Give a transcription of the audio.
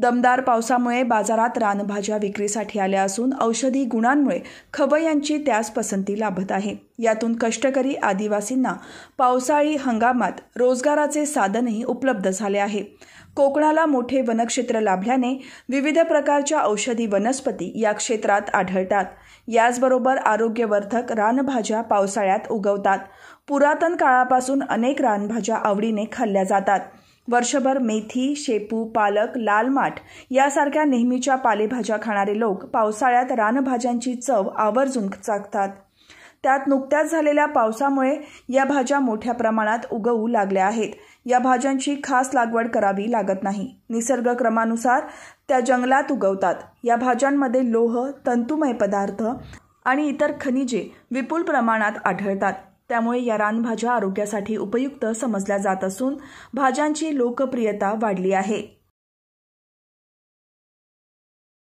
दमदार पावसामुळे बाजारात रानभाज्या विक्रीसाठी आल्या असून औषधी गुणांमुळे खब यांची त्यास पसंती लाभत आहे यातून कष्टकरी आदिवासींना पावसाळी हंगामात रोजगाराचे साधनही उपलब्ध झाले आहे कोकणाला मोठे वनक्षेत्र लाभल्याने विविध प्रकारच्या औषधी वनस्पती या क्षेत्रात आढळतात याचबरोबर आरोग्यवर्धक रानभाज्या पावसाळ्यात उगवतात पुरातन काळापासून अनेक रानभाज्या आवडीने खाल्ल्या जातात वर्षभर मेथी शेपू पालक लाल माठ यासारख्या नेहमीच्या पालेभाज्या खाणारे लोक पावसाळ्यात रानभाज्यांची चव आवर्जून चाकतात त्यात नुकत्याच झालेल्या पावसामुळे या भाज्या मोठ्या प्रमाणात उगवू लागल्या आहेत या भाज्यांची खास लागवड करावी लागत नाही निसर्ग क्रमानुसार त्या जंगलात उगवतात या भाज्यांमध्ये लोह तंतुमय पदार्थ आणि इतर खनिजे विपुल प्रमाणात आढळतात त्यामुळे या रानभाज्या आरोग्यासाठी उपयुक्त समजल्या जात असून भाज्यांची लोकप्रियता वाढली आहे